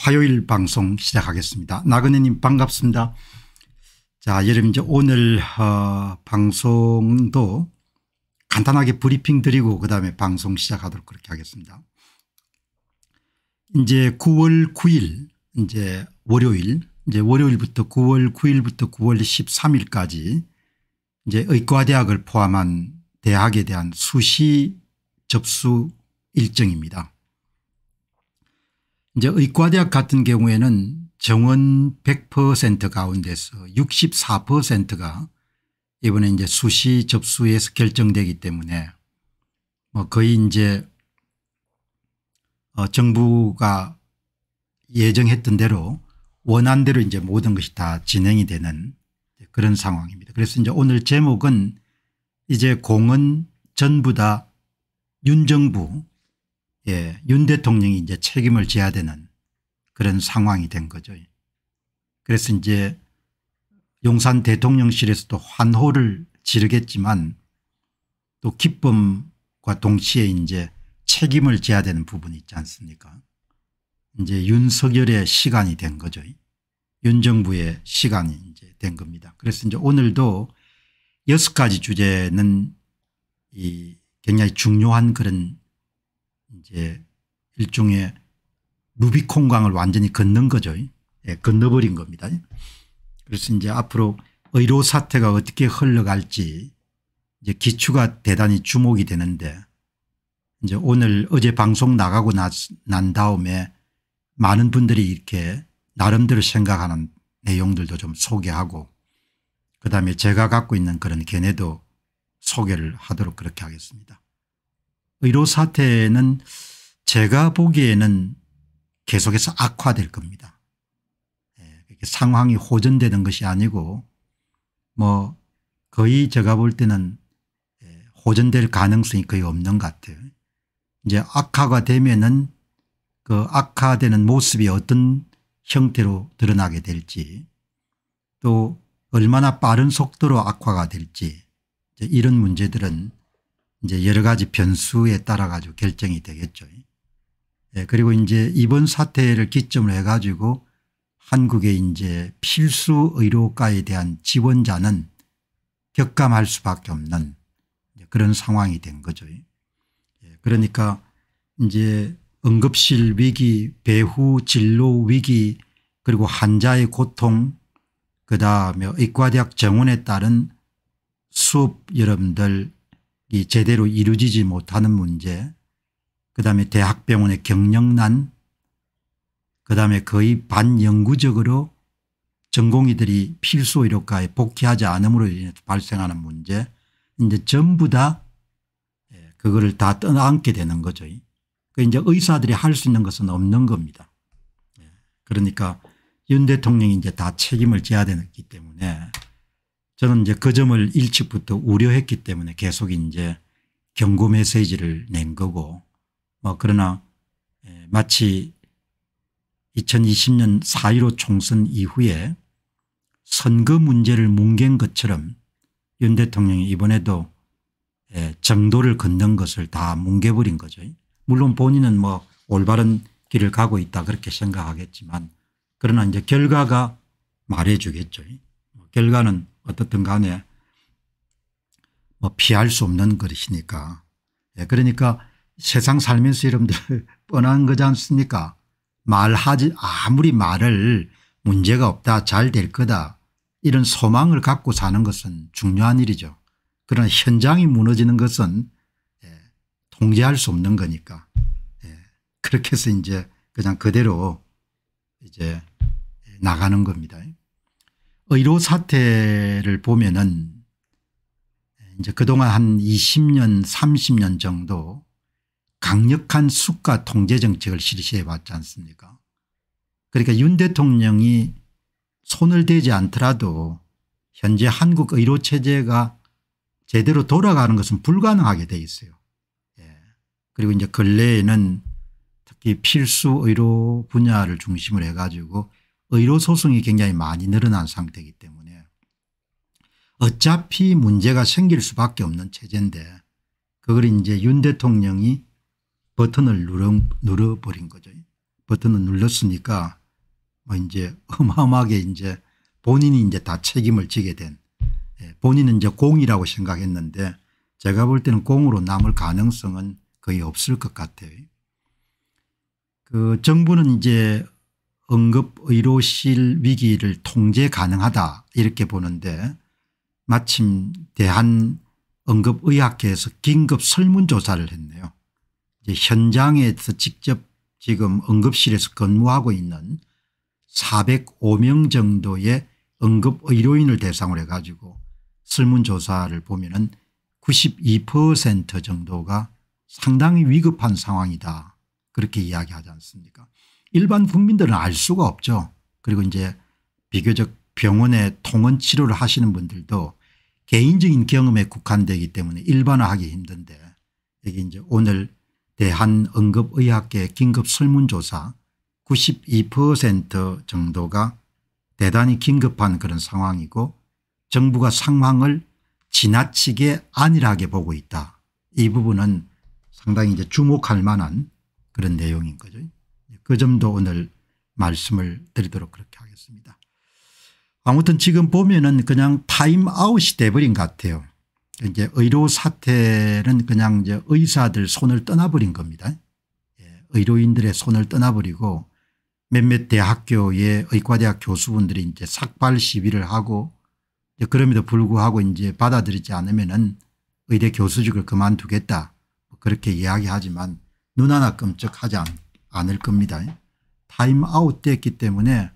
화요일 방송 시작하겠습니다. 나그네님 반갑습니다. 자, 여러분 이제 오늘 어, 방송도 간단하게 브리핑 드리고 그다음에 방송 시작하도록 그렇게 하겠습니다. 이제 9월 9일 이제 월요일 이제 월요일부터 9월 9일부터 9월 13일까지 이제 의과대학을 포함한 대학에 대한 수시 접수 일정입니다. 이제 의과대학 같은 경우에는 정원 100% 가운데서 64%가 이번에 이제 수시 접수에서 결정되기 때문에 뭐 거의 이제 어 정부가 예정했던 대로 원한대로 이제 모든 것이 다 진행이 되는 그런 상황입니다. 그래서 이제 오늘 제목은 이제 공은 전부 다 윤정부 예, 윤 대통령이 이제 책임을 져야 되는 그런 상황이 된 거죠. 그래서 이제 용산 대통령실에서도 환호를 지르겠지만 또 기쁨과 동시에 이제 책임을 져야 되는 부분이 있지 않습니까? 이제 윤석열의 시간이 된 거죠. 윤 정부의 시간이 이제 된 겁니다. 그래서 이제 오늘도 여섯 가지 주제는 이 굉장히 중요한 그런 이제 일종의 루비콘강을 완전히 건넌 거죠. 예, 건너버린 겁니다. 그래서 이제 앞으로 의료 사태가 어떻게 흘러갈지 이제 기추가 대단히 주목이 되는데 이제 오늘 어제 방송 나가고 난 다음에 많은 분들이 이렇게 나름대로 생각하는 내용들도 좀 소개하고 그다음에 제가 갖고 있는 그런 견해도 소개를 하도록 그렇게 하겠습니다. 의료 사태는 제가 보기에는 계속해서 악화될 겁니다. 예, 상황이 호전되는 것이 아니고 뭐 거의 제가 볼 때는 예, 호전될 가능성이 거의 없는 것 같아요. 이제 악화가 되면은 그 악화되는 모습이 어떤 형태로 드러나게 될지 또 얼마나 빠른 속도로 악화가 될지 이런 문제들은 이제 여러 가지 변수에 따라 가지고 결정이 되겠죠. 예, 그리고 이제 이번 사태를 기점으로 해 가지고 한국의 이제 필수 의료가에 대한 지원자는 격감할 수밖에 없는 그런 상황이 된 거죠. 예, 그러니까 이제 응급실 위기 배후 진로 위기 그리고 환자의 고통 그다음에 의과대학 정원에 따른 수업 여러분들 이 제대로 이루어지지 못하는 문제 그다음에 대학병원의 경영난 그다음에 거의 반영구적으로 전공의들이 필수 의료과에 복귀하지 않음으로 인해 발생하는 문제 이제 전부 다 예, 그거를 다 떠안게 되는 거죠. 그 이제 의사들이 할 수 있는 것은 없는 겁니다. 예, 그러니까 윤 대통령이 이제 다 책임을 져야 되기 때문에 저는 이제 그 점을 일찍부터 우려했기 때문에 계속 이제 경고 메시지를 낸 거고 뭐 그러나 예, 마치 2020년 4.15 총선 이후에 선거 문제를 뭉갠 것처럼 윤 대통령이 이번에도 예, 정도를 걷는 것을 다 뭉개버린 거죠. 물론 본인은 뭐 올바른 길을 가고 있다 그렇게 생각하겠지만 그러나 이제 결과가 말해 주겠죠. 결과는 어떻든 간에 뭐 피할 수 없는 것이니까 예, 그러니까 세상 살면서 여러분들 뻔한 거지 않습니까 말하지 아무리 말을 문제가 없다 잘 될 거다 이런 소망을 갖고 사는 것은 중요한 일이죠. 그러나 현장이 무너지는 것은 예, 통제할 수 없는 거니까 예, 그렇게 해서 이제 그냥 그대로 이제 나가는 겁니다. 의료 사태를 보면은 이제 그동안 한 20년 30년 정도 강력한 수가 통제 정책을 실시해 왔지 않습니까 그러니까 윤 대통령이 손을 대지 않더라도 현재 한국 의료체제가 제대로 돌아가는 것은 불가능하게 돼 있어요. 예. 그리고 이제 근래에는 특히 필수 의료 분야를 중심으로 해가지고 의료소송이 굉장히 많이 늘어난 상태이기 때문에 어차피 문제가 생길 수밖에 없는 체제인데 그걸 이제 윤 대통령이 버튼을 누르, 버린 거죠. 버튼을 눌렀으니까 뭐 이제 어마어마하게 이제 본인이 이제 다 책임을 지게 된 예, 본인은 이제 공이라고 생각했는데 제가 볼 때는 공으로 남을 가능성은 거의 없을 것 같아요. 그 정부는 이제 응급의료실 위기를 통제 가능하다 이렇게 보는데 마침 대한응급의학회에서 긴급 설문조사를 했네요. 현장에서 직접 지금 응급실에서 근무하고 있는 405명 정도의 응급의료인을 대상으로 해가지고 설문조사를 보면 은92% 정도가 상당히 위급한 상황이다 그렇게 이야기하지 않습니까 일반 국민들은 알 수가 없죠. 그리고 이제 비교적 병원에 통원 치료를 하시는 분들도 개인적인 경험에 국한되기 때문에 일반화하기 힘든데 여기 이제 오늘 대한응급의학계 긴급 설문조사 92% 정도가 대단히 긴급한 그런 상황이고 정부가 상황을 지나치게 안일하게 보고 있다. 이 부분은 상당히 이제 주목할 만한 그런 내용인 거죠. 그 점도 오늘 말씀을 드리도록 그렇게 하겠습니다. 아무튼 지금 보면은 그냥 타임아웃이 돼버린 것 같아요. 이제 의료 사태는 그냥 이제 의사들 손을 떠나버린 겁니다. 예, 의료인들의 손을 떠나버리고 몇몇 대학교의 의과대학 교수분들이 이제 삭발 시위를 하고 그럼에도 불구하고 이제 받아들이지 않으면은 의대 교수직을 그만두겠다 뭐 그렇게 이야기하지만 눈 하나 끔찍하지 않고 않을 겁니다. 타임아웃 됐기 때문에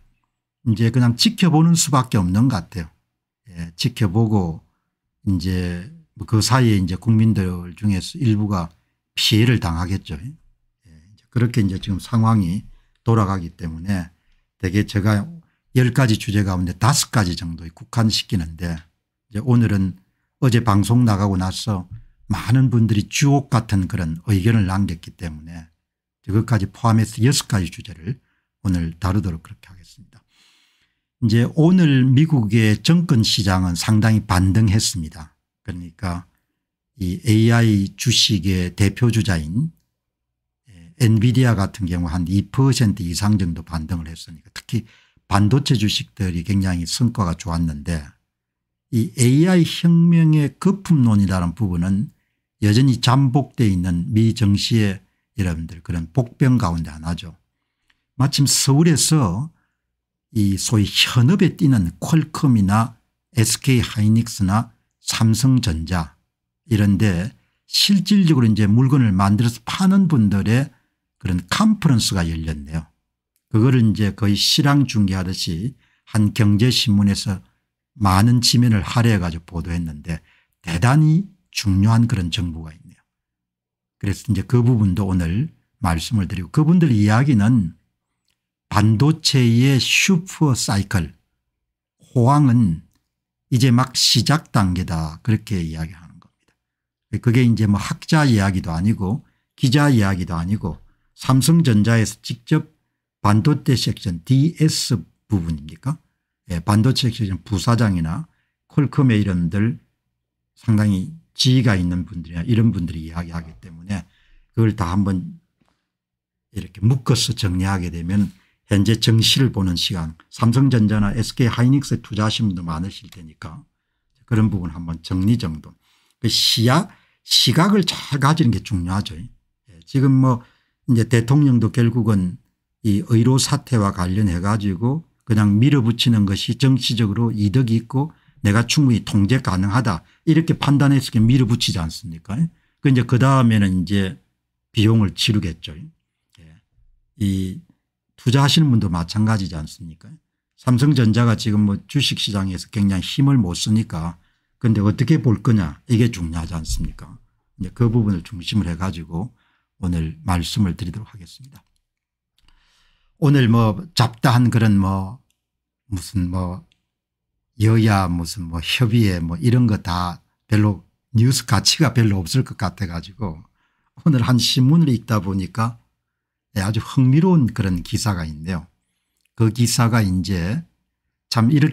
이제 그냥 지켜보는 수밖에 없는 것 같아요. 예, 지켜보고 이제 뭐 그 사이에 이제 국민들 중에서 일부가 피해를 당하겠죠. 예, 그렇게 이제 지금 상황이 돌아가기 때문에 대개 제가 10가지 주제 가운데 5가지 정도 국한시키는데 이제 오늘은 어제 방송 나가고 나서 많은 분들이 주옥 같은 그런 의견을 남겼기 때문에 그것까지 포함해서 여섯 가지 주제를 오늘 다루도록 그렇게 하겠습니다. 이제 오늘 미국의 정권 시장은 상당히 반등했습니다. 그러니까 이 AI 주식의 대표주자인 예, 엔비디아 같은 경우 한 2% 이상 정도 반등을 했으니까 특히 반도체 주식들이 굉장히 성과가 좋았는데 이 AI 혁명의 거품론이라는 부분은 여전히 잠복돼 있는 미 정시의 여러분들 그런 복병 가운데 하나죠. 마침 서울에서 이 소위 현업에 뛰는 퀄컴이나 SK하이닉스나 삼성전자 이런데 실질적으로 이제 물건을 만들어서 파는 분들의 그런 컨퍼런스가 열렸네요. 그거를 이제 거의 실황 중계하듯이 한 경제신문에서 많은 지면을 할애해 가지고 보도했는데 대단히 중요한 그런 정보가 있는 그래서 이제 그 부분도 오늘 말씀을 드리고 그분들 이야기는 반도체의 슈퍼 사이클 호황은 이제 막 시작 단계다 그렇게 이야기하는 겁니다. 그게 이제 뭐 학자 이야기도 아니고 기자 이야기도 아니고 삼성전자에서 직접 반도체 섹션 DS 부분입니까 예, 반도체 섹션 부사장이나 콜컴의 이런들 상당히 지위가 있는 분들이나 이런 분들이 이야기하기 때문에 그걸 다 한번 이렇게 묶어서 정리하게 되면 현재 정시를 보는 시간 삼성전자나 SK 하이닉스에 투자하신 분도 많으실 테니까 그런 부분 한번 정리 정도그 시야 시각을 잘 가지는 게 중요하죠. 예, 지금 뭐 이제 대통령도 결국은 이 의료 사태와 관련해 가지고 그냥 밀어붙이는 것이 정치적으로 이득이 있고 내가 충분히 통제 가능하다 이렇게 판단해서 밀어붙이지 않습니까? 그 이제 그 다음에는 이제 비용을 치르겠죠. 예. 이 투자하시는 분도 마찬가지지 않습니까? 삼성전자가 지금 뭐 주식시장에서 굉장히 힘을 못 쓰니까 그데 어떻게 볼 거냐 이게 중요하지 않습니까? 이제 그 부분을 중심을 해가지고 오늘 말씀을 드리도록 하겠습니다. 오늘 뭐 잡다한 그런 뭐 무슨 뭐 여야 무슨 뭐 협의회 뭐 이런 거 다 별로 뉴스 가치가 별로 없을 것 같아 가지고 오늘 한 신문을 읽다 보니까 예, 아주 흥미로운 그런 기사가 있네요그 기사가 이제 참 이렇게